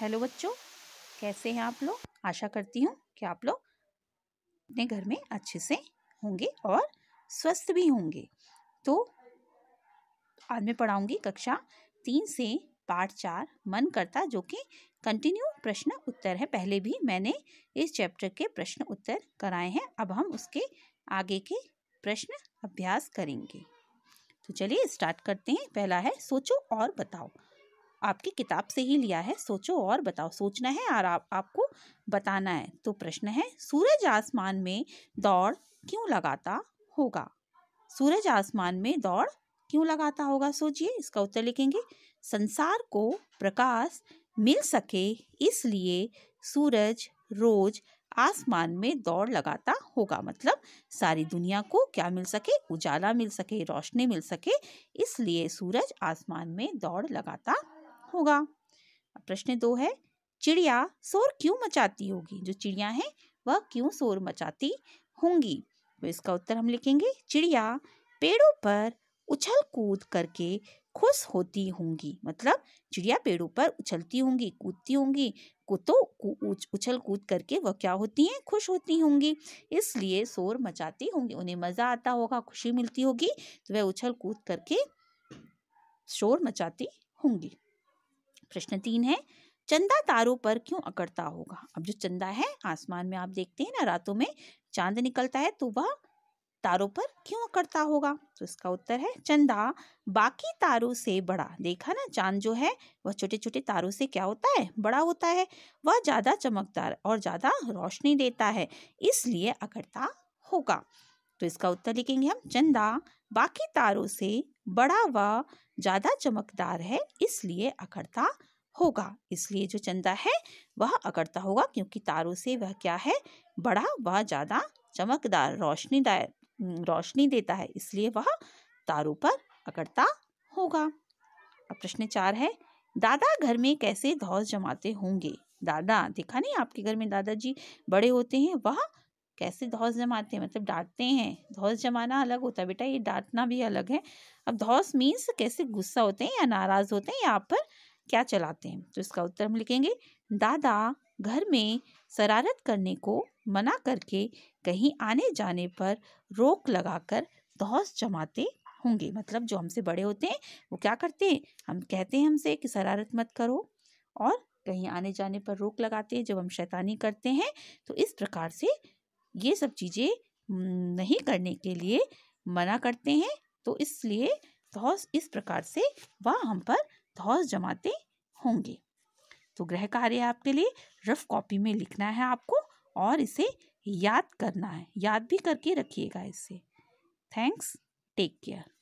hello बच्चों कैसे हैं आप लोग आशा करती हूँ कि आप लोग अपने घर में अच्छे से होंगे और स्वस्थ भी होंगे तो आज मैं पढ़ाऊँगी कक्षा तीन से पाठ चार मन करता जो कि कंटिन्यू प्रश्न उत्तर है पहले भी मैंने इस चैप्टर के प्रश्न उत्तर कराए हैं अब हम उसके आगे के प्रश्न अभ्यास करेंगे तो चलिए स्टार्ट करते हैं पहला है सोचो और बताओ आपकी किताब से ही लिया है सोचो और बताओ सोचना है और आप, आपको बताना है तो प्रश्न है सूरज आसमान में दौड़ क्यों लगाता होगा सूरज आसमान में दौड़ क्यों लगाता होगा सोचिए इसका उत्तर लिखेंगे संसार को प्रकाश मिल सके इसलिए सूरज रोज आसमान में दौड़ लगाता होगा मतलब सारी दुनिया को क्या मिल सके उजाला मिल सके रोशनी मिल सके इसलिए सूरज आसमान में दौड़ लगाता होगा प्रश्न दो है चिड़िया शोर क्यों मचाती होगी जो चिड़िया है वह क्यों शोर मचाती होंगी तो इसका उत्तर हम लिखेंगे चिड़िया पेड़ों पर उछल कूद करके खुश होती होंगी मतलब चिड़िया पेड़ों पर उछलती होंगी कूदती होंगी तो उछल कूद करके वह क्या होती हैं खुश होती होंगी इसलिए शोर मचाती होंगी उन्हें मज़ा आता होगा खुशी मिलती होगी तो वह उछल कूद करके शोर मचाती होंगी प्रश्न तीन है चंदा तारों पर क्यों अकड़ता होगा अब जो चंदा है आसमान में आप देखते हैं ना रातों में चांद निकलता है तो वह तारों पर क्यों अकड़ता होगा तो इसका उत्तर है चंदा बाकी तारों से बड़ा देखा ना चांद जो है वह छोटे छोटे तारों से क्या होता है बड़ा होता है वह ज़्यादा चमकदार और ज़्यादा रोशनी देता है इसलिए अकड़ता होगा तो इसका उत्तर लिखेंगे हम चंदा बाकी तारों से बड़ा व ज़्यादा चमकदार है इसलिए अखड़ता होगा इसलिए जो चंदा है वह अखड़ता होगा क्योंकि तारों से वह क्या है बड़ा व ज़्यादा चमकदार रोशनी रोशनी देता है इसलिए वह तारों पर अकड़ता होगा अब प्रश्न चार है दादा घर में कैसे धौस जमाते होंगे दादा देखा नहीं आपके घर में दादाजी बड़े होते हैं वह कैसे धौस जमाते हैं मतलब डांटते हैं धौस जमाना अलग होता है बेटा ये डांटना भी अलग है अब धौस मीन्स कैसे गुस्सा होते हैं या नाराज़ होते हैं या आप पर क्या चलाते हैं तो इसका उत्तर हम लिखेंगे दादा घर में शरारत करने को मना करके कहीं आने जाने पर रोक लगाकर धौस जमाते होंगे मतलब जो हमसे बड़े होते हैं वो क्या करते हैं हम कहते हैं हमसे कि शरारत मत करो और कहीं आने जाने पर रोक लगाते हैं जब हम शैतानी करते हैं तो इस प्रकार से ये सब चीज़ें नहीं करने के लिए मना करते हैं तो इसलिए धौस इस प्रकार से वह हम पर धौस जमाते होंगे तो गृह कार्य आपके लिए रफ कॉपी में लिखना है आपको और इसे याद करना है याद भी करके रखिएगा इसे थैंक्स टेक केयर